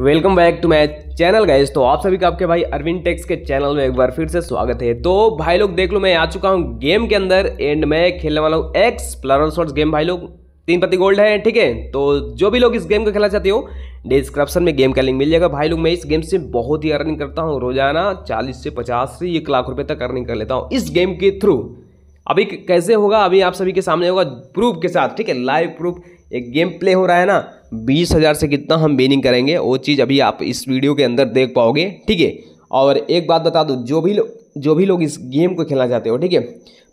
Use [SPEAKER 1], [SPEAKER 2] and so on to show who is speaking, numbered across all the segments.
[SPEAKER 1] welcome back to my channel guys तो आप सभी का आपके भाई अरविंद टेक्स के चैनल में एक बार फिर से स्वागत है तो भाई लोग देख लो मैं आ चुका हूँ गेम के अंदर एंड मैं खेलने वाला हूँ एक्स प्लर शॉर्ट्स गेम भाई लोग तीन पति गोल्ड है ठीक है तो जो भी लोग इस गेम को खेलना चाहते हो डिस्क्रिप्शन में गेम का लिंक मिल जाएगा भाई लोग मैं इस गेम से बहुत ही अर्निंग करता हूँ रोजाना चालीस से पचास से एक लाख रुपये तक अर्निंग कर लेता हूँ इस गेम के थ्रू अभी कैसे होगा अभी आप सभी के सामने होगा प्रूफ के साथ ठीक है लाइव प्रूफ एक गेम प्ले हो रहा है ना बीस हज़ार से कितना हम बेनिंग करेंगे वो चीज़ अभी आप इस वीडियो के अंदर देख पाओगे ठीक है और एक बात बता दूँ जो भी लोग जो भी लोग इस गेम को खेलना चाहते हो ठीक है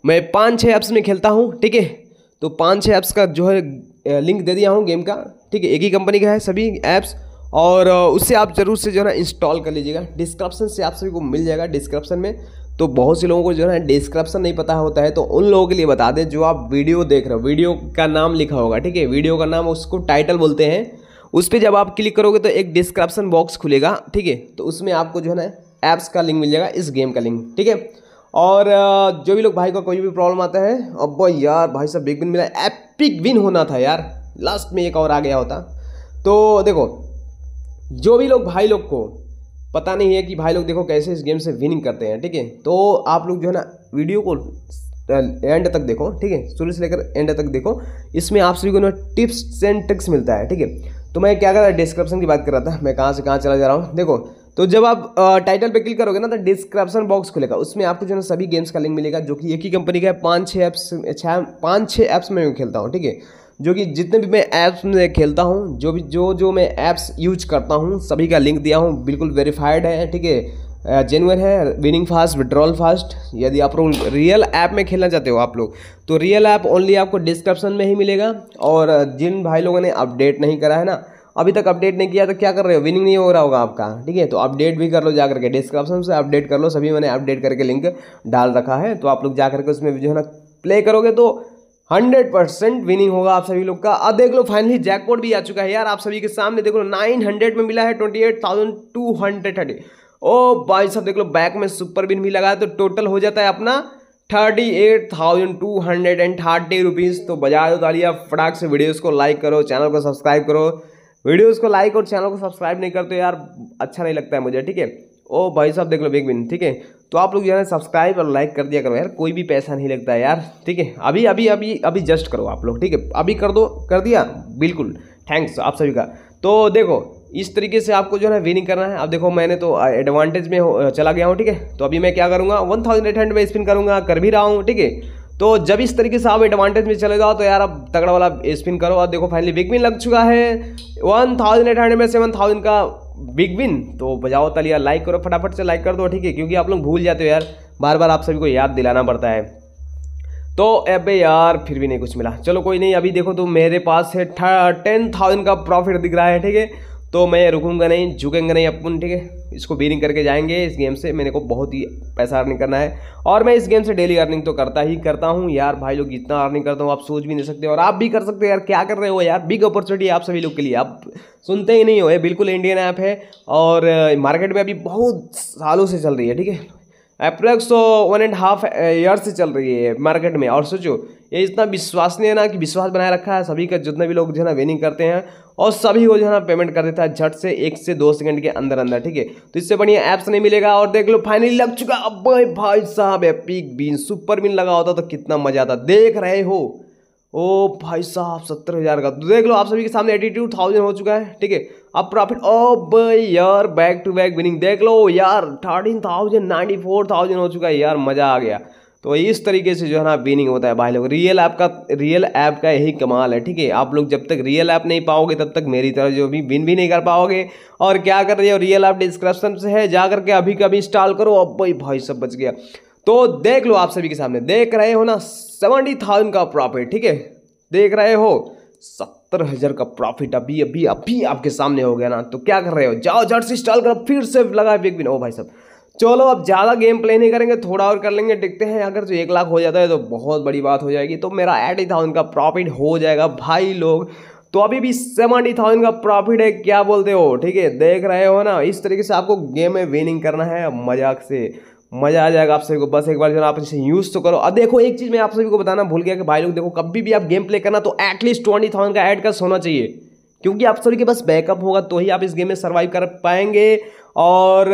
[SPEAKER 1] मैं पाँच छः ऐप्स में खेलता हूँ ठीक है तो पाँच छः ऐप्स का जो है लिंक दे दिया हूँ गेम का ठीक है एक ही कंपनी का है सभी ऐप्स और उससे आप ज़रूर से जो है ना इंस्टॉल कर लीजिएगा डिस्क्रिप्शन से आप सभी को मिल जाएगा डिस्क्रिप्शन में तो बहुत से लोगों को जो है डिस्क्रिप्शन नहीं पता होता है तो उन लोगों के लिए बता दें जो आप वीडियो देख रहे हो वीडियो का नाम लिखा होगा ठीक है वीडियो का नाम उसको टाइटल बोलते हैं उस पर जब आप क्लिक करोगे तो एक डिस्क्रिप्शन बॉक्स खुलेगा ठीक है तो उसमें आपको जो है ना ऐप्स का लिंक मिल जाएगा इस गेम का लिंक ठीक है और जो भी लोग भाई का कोई भी प्रॉब्लम आता है अब यार भाई साहब बिग विन मिला एपिक विन होना था यार लास्ट में एक और आ गया होता तो देखो जो भी लोग भाई लोग को पता नहीं है कि भाई लोग देखो कैसे इस गेम से विनिंग करते हैं ठीक है तो आप लोग जो है ना वीडियो को एंड तक देखो ठीक है शुरू से लेकर एंड तक देखो इसमें आप सभी को ना टिप्स एंड ट्रिक्स मिलता है ठीक है तो मैं क्या कर रहा डिस्क्रिप्शन की बात कर रहा था मैं कहाँ से कहाँ चला जा रहा हूँ देखो तो जब आप टाइटल पे क्लिक करोगे ना तो डिस्क्रिप्शन बॉक्स खुलेगा उसमें आपको जो है सभी गेम्स का लिंक मिलेगा जो कि एक ही कंपनी का है पाँच छः ऐप्स छः पाँच छः ऐप्स में खेलता हूँ ठीक है जो कि जितने भी मैं ऐप्स में खेलता हूँ जो भी जो जो मैं ऐप्स यूज करता हूँ सभी का लिंक दिया हूँ बिल्कुल वेरीफाइड है ठीक है जेनुअन है विनिंग फास्ट विड्रॉल फास्ट यदि आप लोग रियल ऐप में खेलना चाहते हो आप लोग तो रियल ऐप ओनली आपको डिस्क्रिप्शन में ही मिलेगा और जिन भाई लोगों ने अपडेट नहीं करा है ना अभी तक अपडेट नहीं किया तो क्या कर रहे हो विनिंग नहीं हो रहा होगा आपका ठीक है तो अपडेट भी कर लो जा करके डिस्क्रिप्शन से अपडेट कर लो सभी मैंने अपडेट करके लिंक डाल रखा है तो आप लोग जा करके उसमें जो है ना प्ले करोगे तो हंड्रेड परसेंट विनिंग होगा आप सभी लोग का अब देख लो फाइनली जैकपॉट भी आ चुका है यार आप सभी के सामने देख लो नाइन हंड्रेड में मिला है twenty eight thousand two hundred thirty ओ भाई साहब देख लो बैक में सुपर बिन भी लगाया तो टोटल हो जाता है अपना thirty eight thousand two hundred and thirty rupees तो बजा दो तालिया फटाक से वीडियोज को लाइक करो चैनल को सब्सक्राइब करो वीडियोज को लाइक और चैनल को सब्सक्राइब नहीं करते यार अच्छा नहीं लगता है मुझे ठीक है ओ भाई साहब देख लो बेग बिन ठीक है तो आप लोग जो है सब्सक्राइब और लाइक कर दिया करो यार कोई भी पैसा नहीं लगता है यार ठीक है अभी अभी अभी अभी जस्ट करो आप लोग ठीक है अभी कर दो कर दिया बिल्कुल थैंक्स आप सभी का तो देखो इस तरीके से आपको जो है विनिंग करना है अब देखो मैंने तो एडवांटेज में चला गया हूँ ठीक है तो अभी मैं क्या करूँगा वन थाउजेंड एट हंड्रेड में स्पिन करूँगा कर भी रहा हूँ ठीक है तो जब इस तरीके से आप एडवांटेज में चले जाओ तो यार अब तगड़ा वाला स्पिन करो और देखो फाइनली बिग बिन लग चुका है वन थाउजेंड एट हंड्रेड में सेवन थाउजेंड का बिग विन तो बजाओ तालियां लाइक करो फटाफट से लाइक कर दो ठीक है क्योंकि आप लोग भूल जाते हो यार बार बार आप सभी को याद दिलाना पड़ता है तो अब यार फिर भी नहीं कुछ मिला चलो कोई नहीं अभी देखो तो मेरे पास है टेन थाउजेंड का प्रॉफिट दिख रहा है ठीक है तो मैं रुकूंगा नहीं झुकेंगे नहीं अपन ठीक है इसको बीरिंग करके जाएंगे इस गेम से मेरे को बहुत ही पैसा अर्निंग करना है और मैं इस गेम से डेली अर्निंग तो करता ही करता हूँ यार भाई लोग इतना अर्निंग करता हूँ आप सोच भी नहीं सकते और आप भी कर सकते हो यार क्या कर रहे हो यार बिग अपॉर्चुनिटी आप सभी लोग के लिए आप सुनते ही नहीं हो ये बिल्कुल इंडियन ऐप है और मार्केट में अभी बहुत सालों से चल रही है ठीक है अप्रैक्स तो वन एंड हाफ ईयर से चल रही है मार्केट में और सोचो ये इतना विश्वासनीय है ना कि विश्वास बनाए रखा है सभी का जितने भी लोग जो है ना वेनिंग करते हैं और सभी को जो है ना पेमेंट कर देता है झट से एक से दो सेकंड के अंदर अंदर ठीक है तो इससे बढ़िया ऐप्स नहीं मिलेगा और देख लो फाइनली लग चुका अब भाई साहब एपिक बीन सुपर बीन लगा होता तो कितना मजा आता देख रहे हो ओ भाई साहब सत्तर हज़ार का तो देख लो आप सभी के सामने टू थाउजेंड हो चुका है ठीक है अब प्रॉफिट ओ यार बैक टू बैक विनिंग देख लो यार thirteen thousand ninety four thousand हो चुका है यार मज़ा आ गया तो इस तरीके से जो है ना विनिंग होता है भाई लोग रियल ऐप का रियल ऐप का यही कमाल है ठीक है आप लोग जब तक रियल ऐप नहीं पाओगे तब तक मेरी तरह जो भी विन भी नहीं कर पाओगे और क्या कर रही हो रियल ऐप डिस्क्रिप्शन से है जा करके अभी कभी इंस्टॉल करो अब भाई भाई सब बच गया तो देख लो आप सभी के सामने देख रहे हो ना सेवेंटी थाउजेंड का प्रॉफिट ठीक है देख रहे हो सत्तर हजार का प्रॉफिट अभी अभी अभी आपके सामने हो गया ना तो क्या कर रहे हो जाओ झट से स्टॉल करो फिर से लगा एक ओ भाई साहब चलो अब ज़्यादा गेम प्ले नहीं करेंगे थोड़ा और कर लेंगे देखते हैं अगर जो एक लाख हो जाता है तो बहुत बड़ी बात हो जाएगी तो मेरा एटी थाउजेंड का प्रॉफिट हो जाएगा भाई लोग तो अभी भी सेवेंटी थाउजेंड का प्रॉफिट है क्या बोलते हो ठीक है देख रहे हो ना इस तरीके से आपको गेम में विनिंग करना है मजाक से मज़ा आ जाएगा आप सभी को बस एक बार जो आप इसे यूज़ तो करो और देखो एक चीज़ मैं आप सभी को बताना भूल गया कि भाई लोग देखो कभी भी आप गेम प्ले करना तो एटलीस्ट ट्वेंटी थाउजेंड का एड कर होना चाहिए क्योंकि आप सभी के पास बैकअप होगा तो ही आप इस गेम में सर्वाइव कर पाएंगे और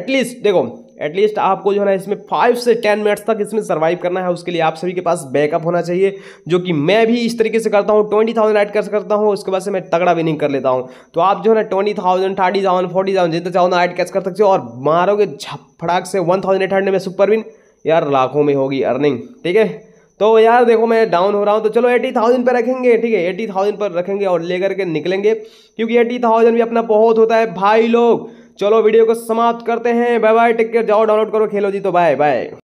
[SPEAKER 1] एटलीस्ट uh, देखो एटलीस्ट आपको जो है ना इसमें फाइव से टेन मिनट्स तक इसमें सर्वाइव करना है उसके लिए आप सभी के पास बैकअप होना चाहिए जो कि मैं भी इस तरीके से करता हूँ ट्वेंटी थाउजेंड ऐड कर सकता हूँ उसके बाद से मैं तगड़ा विनिंग कर लेता हूँ तो आप जो है ना twenty thousand thirty thousand forty thousand जितना चाहो ना ऐड कैच कर सकते हो और मारोगे फटाक से वन थाउजेंड एट हंड्रेड में सुपर विन यार लाखों में होगी अर्निंग ठीक है तो यार देखो मैं डाउन हो रहा हूँ तो चलो एटी थाउजेंड पर रखेंगे ठीक है एटी थाउजेंड पर रखेंगे और लेकर के निकलेंगे क्योंकि एटी थाउजेंड भी अपना बहुत होता है भाई लोग चलो वीडियो को समाप्त करते हैं बाय बाय टेक केयर जाओ डाउनलोड करो खेलो जी तो बाय बाय